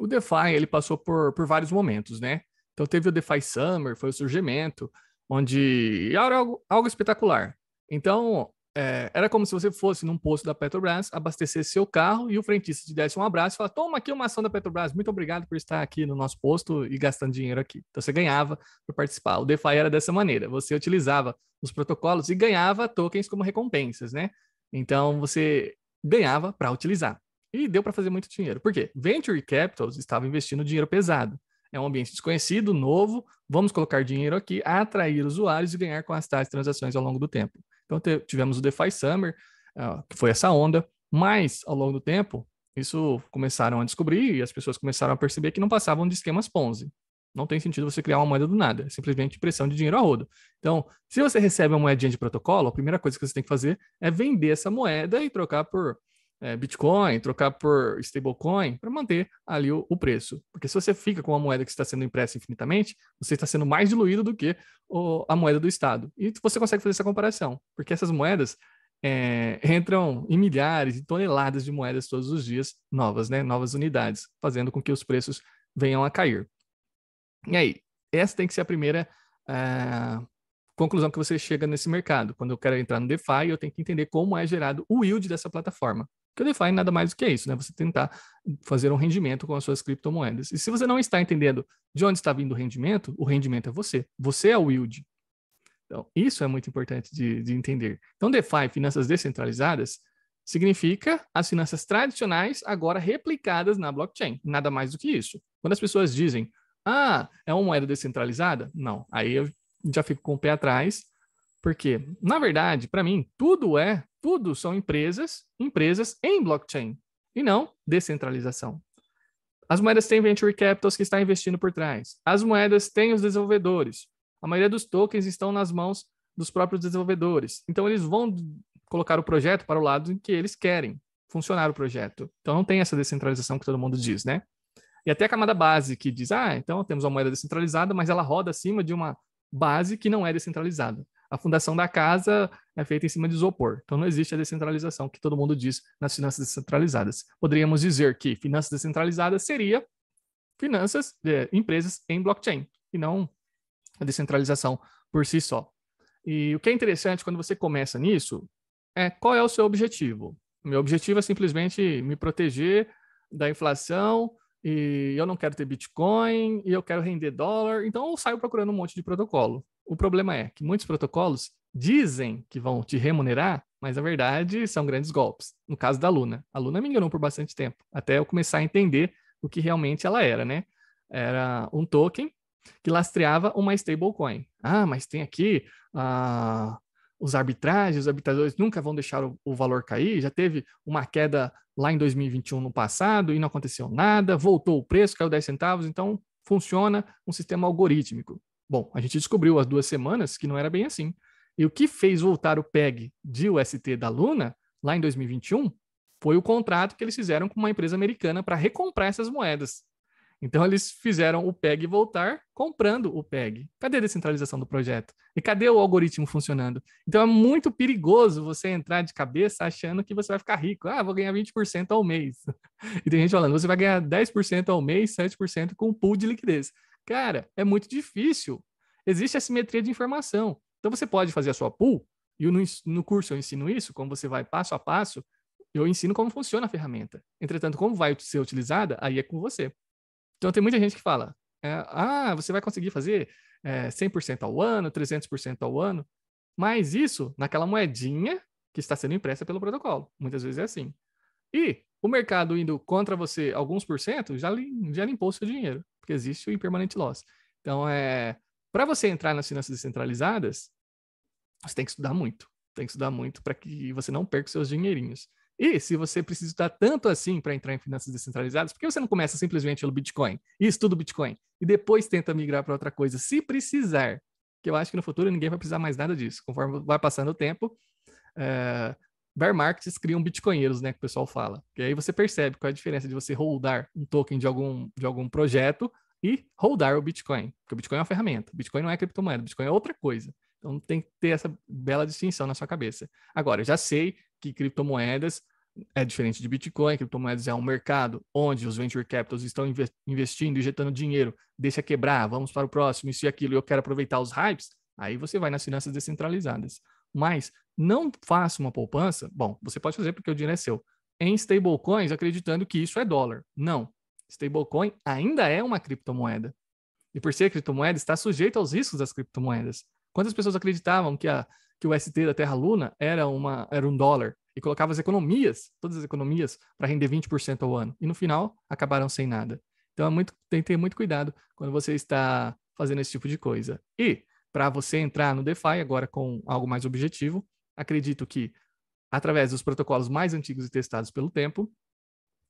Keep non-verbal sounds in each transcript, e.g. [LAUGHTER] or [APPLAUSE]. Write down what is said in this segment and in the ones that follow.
o DeFi ele passou por, por vários momentos, né? Então teve o DeFi Summer, foi o surgimento, onde era algo, algo espetacular. Então é, era como se você fosse num posto da Petrobras, abastecesse seu carro e o frentista te desse um abraço e falasse: toma aqui uma ação da Petrobras, muito obrigado por estar aqui no nosso posto e gastando dinheiro aqui. Então você ganhava por participar. O DeFi era dessa maneira, você utilizava os protocolos e ganhava tokens como recompensas, né? Então você ganhava para utilizar. E deu para fazer muito dinheiro. Por quê? Venture Capitals estava investindo dinheiro pesado. É um ambiente desconhecido, novo, vamos colocar dinheiro aqui, atrair usuários e ganhar com as tais transações ao longo do tempo. Então tivemos o DeFi Summer, uh, que foi essa onda, mas ao longo do tempo, isso começaram a descobrir e as pessoas começaram a perceber que não passavam de esquemas Ponzi. Não tem sentido você criar uma moeda do nada, é simplesmente pressão de dinheiro a rodo. Então, se você recebe uma moedinha de protocolo, a primeira coisa que você tem que fazer é vender essa moeda e trocar por é, Bitcoin, trocar por stablecoin, para manter ali o, o, preço. Porque se você fica com uma moeda que está sendo impressa infinitamente, você está sendo mais diluído do que o, a moeda do Estado. E você consegue fazer essa comparação, porque essas moedas é, entram em milhares e toneladas de moedas todos os dias, novas, né? novas unidades, fazendo com que os preços venham a cair. E aí, essa tem que ser a primeira. Uh, conclusão que você chega nesse mercado. Quando eu quero entrar no DeFi, eu tenho que entender como é gerado o yield dessa plataforma. Porque o DeFi nada mais do que isso, né? Você tentar fazer um rendimento com as suas criptomoedas. E se você não está entendendo de onde está vindo o rendimento, o rendimento é você. Você é o yield. Então, isso é muito importante de, de entender. Então, DeFi, finanças descentralizadas, significa as finanças tradicionais agora replicadas na blockchain. Nada mais do que isso. Quando as pessoas dizem, ah, é uma moeda descentralizada? Não. Aí eu já fico com o pé atrás, porque, na verdade, para mim, tudo é, tudo são empresas, empresas em blockchain, e não descentralização. As moedas têm venture capitals que está investindo por trás. As moedas têm os desenvolvedores. A maioria dos tokens estão nas mãos dos próprios desenvolvedores. Então, eles vão colocar o projeto para o lado em que eles querem funcionar o projeto. Então, não tem essa descentralização que todo mundo diz, né? E até a camada base que diz, ah, então temos uma moeda descentralizada, mas ela roda acima de uma base que não é descentralizada a fundação da casa é feita em cima de isopor. Então não existe a descentralização que todo mundo diz nas finanças descentralizadas. Poderíamos dizer que finanças descentralizadas seria finanças de empresas em blockchain e não a descentralização por si só. E o que é interessante quando você começa nisso é qual é o seu objetivo. Meu objetivo é simplesmente me proteger da inflação e eu não quero ter Bitcoin e eu quero render dólar, então eu saio procurando um monte de protocolo. O problema é que muitos protocolos dizem que vão te remunerar, mas na verdade são grandes golpes. No caso da Luna, a Luna me enganou por bastante tempo, até eu começar a entender o que realmente ela era, né? Era um token que lastreava uma stablecoin. Ah, mas tem aqui ah, os arbitragens, os arbitradores nunca vão deixar o, o, valor cair. Já teve uma queda lá em 2021 no passado e não aconteceu nada, voltou o preço, caiu 10 centavos, então funciona um sistema algorítmico. Bom, a gente descobriu há duas semanas que não era bem assim. E o que fez voltar o PEG de UST da Luna, lá em 2021, foi o contrato que eles fizeram com uma empresa americana para recomprar essas moedas. Então eles fizeram o PEG voltar comprando o PEG. Cadê a descentralização do projeto? E cadê o algoritmo funcionando? Então é muito perigoso você entrar de cabeça achando que você vai ficar rico. Ah, vou ganhar 20% ao mês. [LAUGHS] E tem gente falando, você vai ganhar 10% ao mês, 7% com o pool de liquidez. Cara, é muito difícil. Existe assimetria de informação. Então você pode fazer a sua pool, e no, no curso eu ensino isso, como você vai passo a passo, eu ensino como funciona a ferramenta. Entretanto, como vai ser utilizada, aí é com você. Então tem muita gente que fala, é, ah, você vai conseguir fazer é, 100% ao ano, 300% ao ano, mas isso naquela moedinha que está sendo impressa pelo protocolo. Muitas vezes é assim. E o mercado indo contra você alguns por cento, já, já limpou seu dinheiro porque existe o impermanente loss. Então, é, para você entrar nas finanças descentralizadas, você tem que estudar muito. Tem que estudar muito para que você não perca seus dinheirinhos. E se você precisa estudar tanto assim para entrar em finanças descentralizadas, por que você não começa simplesmente pelo Bitcoin e estuda o Bitcoin e depois tenta migrar para outra coisa, se precisar? Que eu acho que no futuro ninguém vai precisar mais nada disso. Conforme vai passando o tempo, é, bear markets criam bitcoinheiros, né, que o pessoal fala. E aí você percebe qual é a diferença de você holdar um token de algum, de algum projeto e holdar o Bitcoin, porque o Bitcoin é uma ferramenta, o Bitcoin não é criptomoeda, o Bitcoin é outra coisa. Então tem que ter essa bela distinção na sua cabeça. Agora, eu já sei que criptomoedas é diferente de Bitcoin, criptomoedas é um mercado onde os venture capitals estão investindo, injetando dinheiro, deixa quebrar, vamos para o próximo, isso e aquilo, eu quero aproveitar os hypes, aí você vai nas finanças descentralizadas. Mas não faça uma poupança. Bom, você pode fazer porque o dinheiro é seu. Em stablecoins, acreditando que isso é dólar. Não. Stablecoin ainda é uma criptomoeda. E por ser criptomoeda, está sujeito aos riscos das criptomoedas. Quantas pessoas acreditavam que, a, que o ST da Terra Luna era, uma, era um dólar e colocava as economias, todas as economias, para render 20% ao ano? E no final, acabaram sem nada. Então, é muito, tem que ter muito cuidado quando você está fazendo esse tipo de coisa. E para você entrar no DeFi agora com algo mais objetivo. Acredito que através dos protocolos mais antigos e testados pelo tempo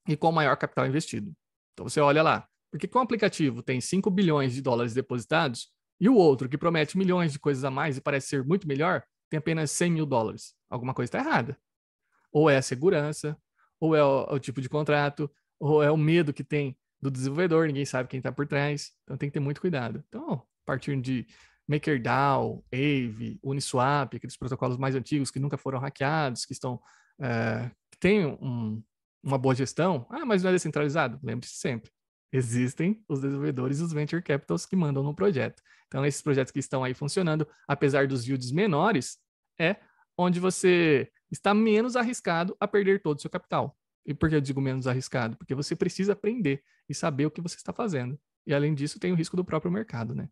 e com o maior capital investido. Então você olha lá, porque que um aplicativo tem 5 bilhões de dólares depositados e o outro que promete milhões de coisas a mais e parece ser muito melhor tem apenas 100 mil dólares? Alguma coisa está errada. Ou é a segurança, ou é o, o tipo de contrato, ou é o medo que tem do desenvolvedor, ninguém sabe quem está por trás. Então tem que ter muito cuidado. Então, partindo de MakerDAO, Aave, Uniswap, aqueles protocolos mais antigos que nunca foram hackeados, que estão é, que têm um, uma boa gestão. Ah, mas não é descentralizado? Lembre-se sempre. Existem os desenvolvedores e os venture capitals que mandam no projeto. Então, esses projetos que estão aí funcionando, apesar dos yields menores, é onde você está menos arriscado a perder todo o seu capital. E por que eu digo menos arriscado? Porque você precisa aprender e saber o que você está fazendo. E além disso, tem o risco do próprio mercado, né?